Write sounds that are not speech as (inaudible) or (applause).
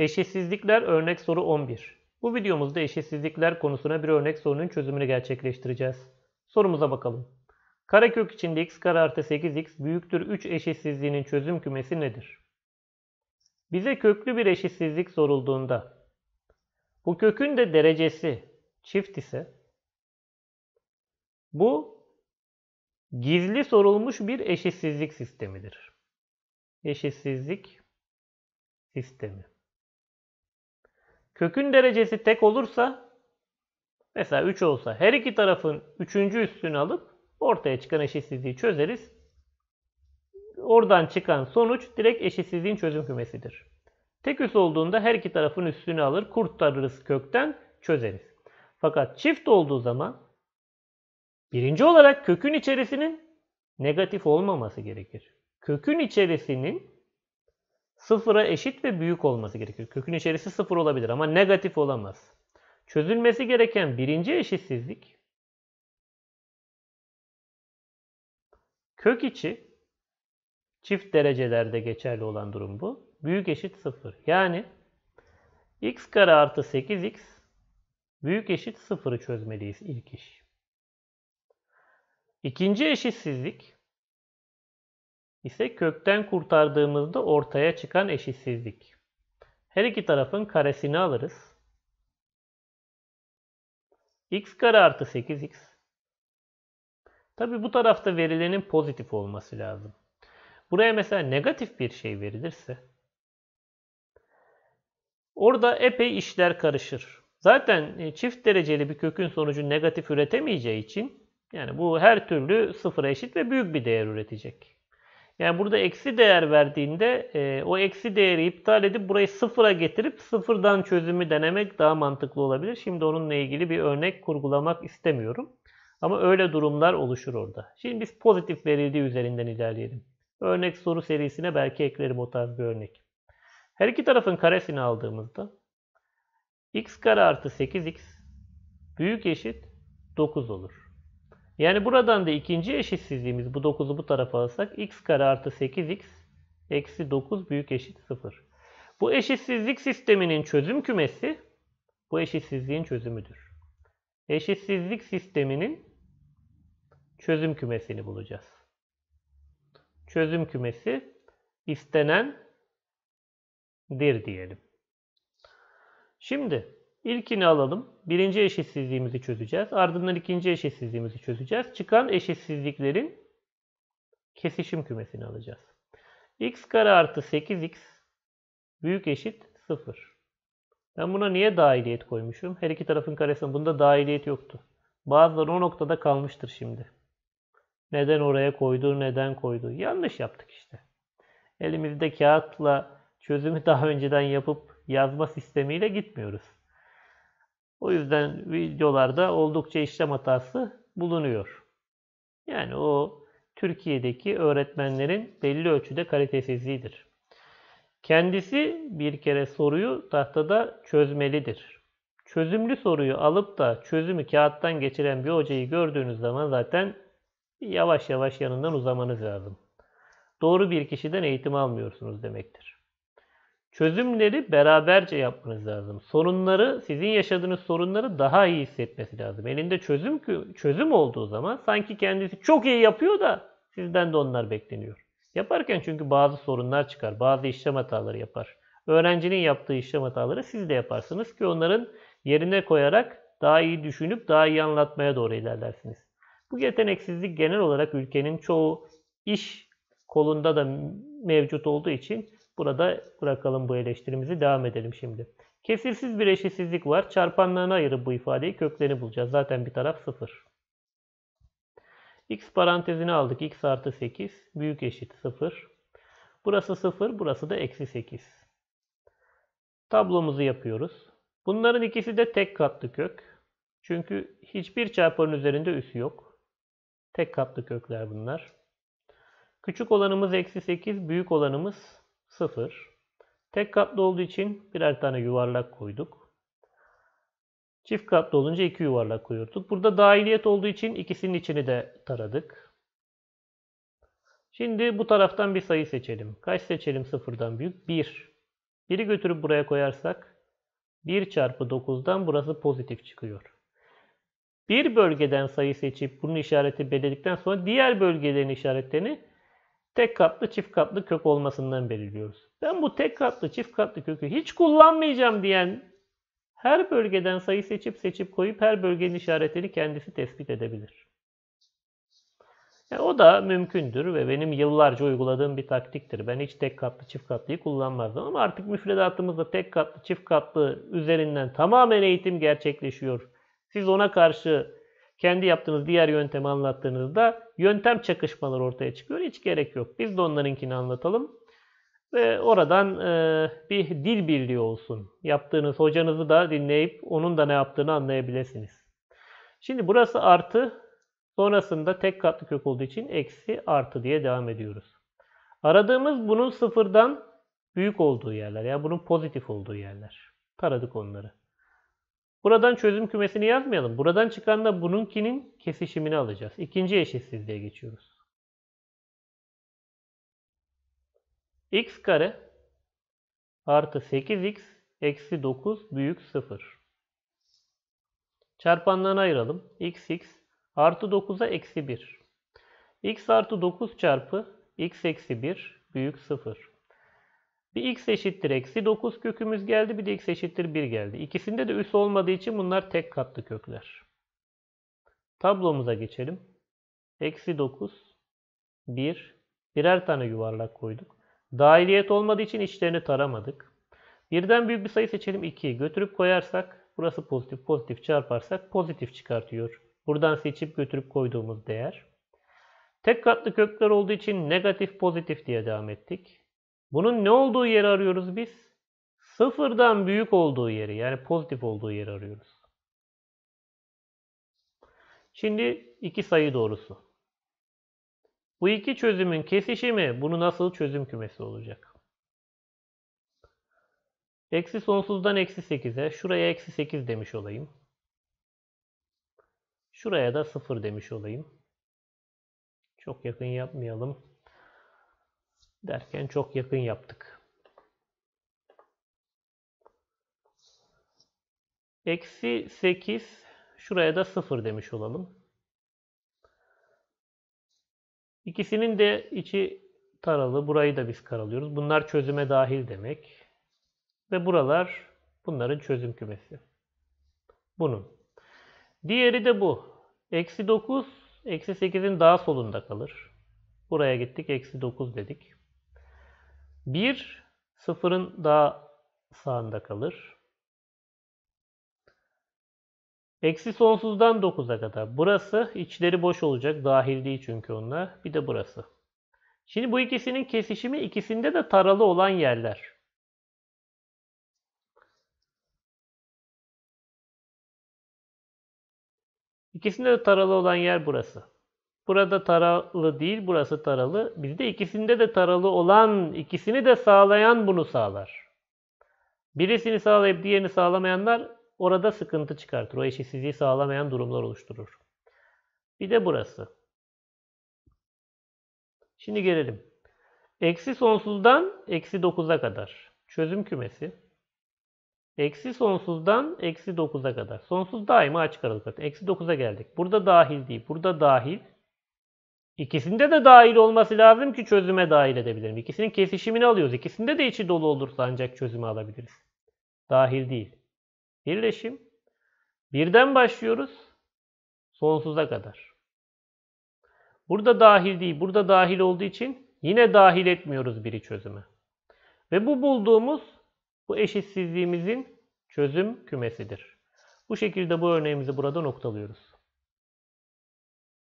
Eşitsizlikler örnek soru 11. Bu videomuzda eşitsizlikler konusuna bir örnek sorunun çözümünü gerçekleştireceğiz. Sorumuza bakalım. Karekök içinde x kare artı 8x büyüktür 3 eşitsizliğinin çözüm kümesi nedir? Bize köklü bir eşitsizlik sorulduğunda bu kökün de derecesi çift ise bu gizli sorulmuş bir eşitsizlik sistemidir. Eşitsizlik sistemi. Kökün derecesi tek olursa mesela 3 olsa her iki tarafın 3. üstünü alıp ortaya çıkan eşitsizliği çözeriz. Oradan çıkan sonuç direkt eşitsizliğin çözüm kümesidir. Tek üs olduğunda her iki tarafın üstünü alır, kurtarırız kökten, çözeriz. Fakat çift olduğu zaman birinci olarak kökün içerisinin negatif olmaması gerekir. Kökün içerisinin sıfıra eşit ve büyük olması gerekir. Kökün içerisi sıfır olabilir ama negatif olamaz. Çözülmesi gereken birinci eşitsizlik kök içi çift derecelerde geçerli olan durum bu. Büyük eşit sıfır. Yani x kare artı 8x büyük eşit sıfırı çözmeliyiz ilk iş. İkinci eşitsizlik ise kökten kurtardığımızda ortaya çıkan eşitsizlik. Her iki tarafın karesini alırız. x kare artı 8x. Tabi bu tarafta verilenin pozitif olması lazım. Buraya mesela negatif bir şey verilirse orada epey işler karışır. Zaten e, çift dereceli bir kökün sonucu negatif üretemeyeceği için yani bu her türlü sıfıra eşit ve büyük bir değer üretecek. Yani burada eksi değer verdiğinde e, o eksi değeri iptal edip burayı sıfıra getirip sıfırdan çözümü denemek daha mantıklı olabilir. Şimdi onunla ilgili bir örnek kurgulamak istemiyorum. Ama öyle durumlar oluşur orada. Şimdi biz pozitif verildiği üzerinden ilerleyelim. Örnek soru serisine belki eklerim o tarz bir örnek. Her iki tarafın karesini aldığımızda x kare artı 8x büyük eşit 9 olur. Yani buradan da ikinci eşitsizliğimiz bu 9'u bu tarafa alsak x kare artı 8x eksi 9 büyük eşit 0. Bu eşitsizlik sisteminin çözüm kümesi bu eşitsizliğin çözümüdür. Eşitsizlik sisteminin çözüm kümesini bulacağız. Çözüm kümesi istenendir diyelim. Şimdi İlkini alalım. Birinci eşitsizliğimizi çözeceğiz. Ardından ikinci eşitsizliğimizi çözeceğiz. Çıkan eşitsizliklerin kesişim kümesini alacağız. x kare artı 8x büyük eşit 0. Ben buna niye dahiliyet koymuşum? Her iki tarafın karesinde bunda dahiliyet yoktu. Bazıları o noktada kalmıştır şimdi. Neden oraya koydu, neden koydu? Yanlış yaptık işte. Elimizde kağıtla çözümü (laughs) daha önceden yapıp yazma sistemiyle gitmiyoruz. O yüzden videolarda oldukça işlem hatası bulunuyor. Yani o Türkiye'deki öğretmenlerin belli ölçüde kalitesizliğidir. Kendisi bir kere soruyu tahtada çözmelidir. Çözümlü soruyu alıp da çözümü kağıttan geçiren bir hocayı gördüğünüz zaman zaten yavaş yavaş yanından uzamanız lazım. Doğru bir kişiden eğitim almıyorsunuz demektir. Çözümleri beraberce yapmanız lazım. Sorunları, sizin yaşadığınız sorunları daha iyi hissetmesi lazım. Elinde çözüm çözüm olduğu zaman sanki kendisi çok iyi yapıyor da sizden de onlar bekleniyor. Yaparken çünkü bazı sorunlar çıkar, bazı işlem hataları yapar. Öğrencinin yaptığı işlem hataları siz de yaparsınız ki onların yerine koyarak daha iyi düşünüp daha iyi anlatmaya doğru ilerlersiniz. Bu yeteneksizlik genel olarak ülkenin çoğu iş kolunda da mevcut olduğu için Burada bırakalım bu eleştirimizi devam edelim şimdi. Kesirsiz bir eşitsizlik var. Çarpanlarına ayırıp bu ifadeyi köklerini bulacağız. Zaten bir taraf 0. X parantezini aldık. X artı 8 büyük eşit 0. Burası 0 burası da eksi 8. Tablomuzu yapıyoruz. Bunların ikisi de tek katlı kök. Çünkü hiçbir çarpanın üzerinde üs yok. Tek katlı kökler bunlar. Küçük olanımız eksi 8, büyük olanımız 0. Tek katlı olduğu için birer tane yuvarlak koyduk. Çift katlı olunca iki yuvarlak koyuyorduk. Burada dahiliyet olduğu için ikisinin içini de taradık. Şimdi bu taraftan bir sayı seçelim. Kaç seçelim sıfırdan büyük? 1. Bir. 1'i götürüp buraya koyarsak 1 çarpı 9'dan burası pozitif çıkıyor. Bir bölgeden sayı seçip bunun işareti belirledikten sonra diğer bölgelerin işaretlerini tek katlı çift katlı kök olmasından belirliyoruz. Ben bu tek katlı çift katlı kökü hiç kullanmayacağım diyen her bölgeden sayı seçip seçip koyup her bölgenin işaretini kendisi tespit edebilir. Yani e, o da mümkündür ve benim yıllarca uyguladığım bir taktiktir. Ben hiç tek katlı çift katlıyı kullanmazdım ama artık müfredatımızda tek katlı çift katlı üzerinden tamamen eğitim gerçekleşiyor. Siz ona karşı kendi yaptığınız diğer yöntemi anlattığınızda yöntem çakışmaları ortaya çıkıyor. Hiç gerek yok. Biz de onlarınkini anlatalım. Ve oradan e, bir dil birliği olsun. Yaptığınız hocanızı da dinleyip onun da ne yaptığını anlayabilirsiniz. Şimdi burası artı. Sonrasında tek katlı kök olduğu için eksi artı diye devam ediyoruz. Aradığımız bunun sıfırdan büyük olduğu yerler. Yani bunun pozitif olduğu yerler. Taradık onları. Buradan çözüm kümesini yazmayalım. Buradan çıkan da bununkinin kesişimini alacağız. İkinci eşitsizliğe geçiyoruz. x kare artı 8x eksi 9 büyük 0. Çarpanlarını ayıralım. Xx artı 9'a eksi 1. x artı 9 çarpı x eksi 1 büyük 0. Bir x eşittir eksi 9 kökümüz geldi. Bir de x eşittir 1 geldi. İkisinde de üs olmadığı için bunlar tek katlı kökler. Tablomuza geçelim. Eksi 9, 1, birer tane yuvarlak koyduk. Dahiliyet olmadığı için içlerini taramadık. Birden büyük bir sayı seçelim 2'yi. Götürüp koyarsak burası pozitif pozitif çarparsak pozitif çıkartıyor. Buradan seçip götürüp koyduğumuz değer. Tek katlı kökler olduğu için negatif pozitif diye devam ettik. Bunun ne olduğu yeri arıyoruz biz? Sıfırdan büyük olduğu yeri yani pozitif olduğu yeri arıyoruz. Şimdi iki sayı doğrusu. Bu iki çözümün kesişimi bunu nasıl çözüm kümesi olacak? Eksi sonsuzdan eksi 8'e şuraya eksi 8 demiş olayım. Şuraya da 0 demiş olayım. Çok yakın yapmayalım derken çok yakın yaptık. Eksi 8 şuraya da 0 demiş olalım. İkisinin de içi taralı. Burayı da biz karalıyoruz. Bunlar çözüme dahil demek. Ve buralar bunların çözüm kümesi. Bunun. Diğeri de bu. Eksi 9, eksi 8'in daha solunda kalır. Buraya gittik. Eksi 9 dedik. 1 sıfırın daha sağında kalır. Eksi sonsuzdan 9'a kadar. Burası içleri boş olacak. Dahil değil çünkü onlar. Bir de burası. Şimdi bu ikisinin kesişimi ikisinde de taralı olan yerler. İkisinde de taralı olan yer burası. Burada taralı değil, burası taralı. Bizde ikisinde de taralı olan, ikisini de sağlayan bunu sağlar. Birisini sağlayıp diğerini sağlamayanlar orada sıkıntı çıkartır. O eşitsizliği sağlamayan durumlar oluşturur. Bir de burası. Şimdi gelelim. Eksi sonsuzdan eksi 9'a kadar. Çözüm kümesi. Eksi sonsuzdan eksi 9'a kadar. Sonsuz daima açık aralık. Eksi 9'a geldik. Burada dahil değil. Burada dahil. İkisinde de dahil olması lazım ki çözüme dahil edebilirim. İkisinin kesişimini alıyoruz. İkisinde de içi dolu olursa ancak çözümü alabiliriz. Dahil değil. Birleşim. Birden başlıyoruz. Sonsuza kadar. Burada dahil değil. Burada dahil olduğu için yine dahil etmiyoruz biri çözüme. Ve bu bulduğumuz bu eşitsizliğimizin çözüm kümesidir. Bu şekilde bu örneğimizi burada noktalıyoruz.